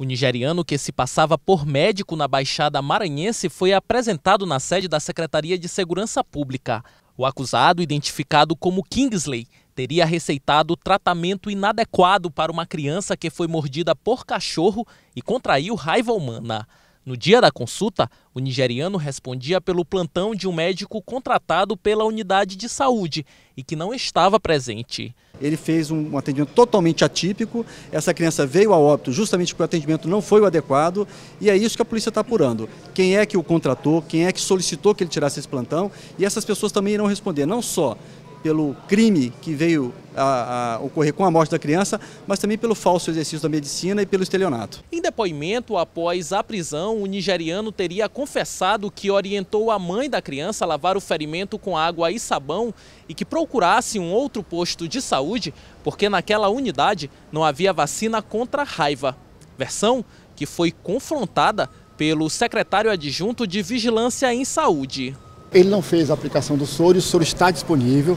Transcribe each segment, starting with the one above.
O nigeriano, que se passava por médico na Baixada Maranhense, foi apresentado na sede da Secretaria de Segurança Pública. O acusado, identificado como Kingsley, teria receitado tratamento inadequado para uma criança que foi mordida por cachorro e contraiu raiva humana. No dia da consulta, o nigeriano respondia pelo plantão de um médico contratado pela unidade de saúde e que não estava presente. Ele fez um atendimento totalmente atípico, essa criança veio a óbito justamente porque o atendimento não foi o adequado e é isso que a polícia está apurando. Quem é que o contratou, quem é que solicitou que ele tirasse esse plantão e essas pessoas também irão responder, não só pelo crime que veio a, a, ocorrer com a morte da criança, mas também pelo falso exercício da medicina e pelo estelionato. Em depoimento, após a prisão, o nigeriano teria confessado que orientou a mãe da criança a lavar o ferimento com água e sabão e que procurasse um outro posto de saúde, porque naquela unidade não havia vacina contra a raiva. Versão que foi confrontada pelo secretário adjunto de Vigilância em Saúde, ele não fez a aplicação do soro e o soro está disponível,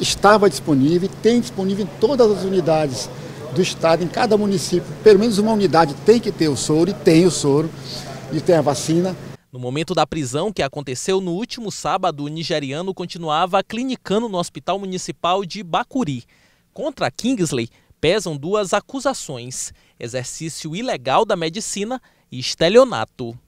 estava disponível e tem disponível em todas as unidades do estado, em cada município. Pelo menos uma unidade tem que ter o soro e tem o soro e tem a vacina. No momento da prisão, que aconteceu no último sábado, o nigeriano continuava clinicando no Hospital Municipal de Bacuri. Contra Kingsley pesam duas acusações: exercício ilegal da medicina e estelionato.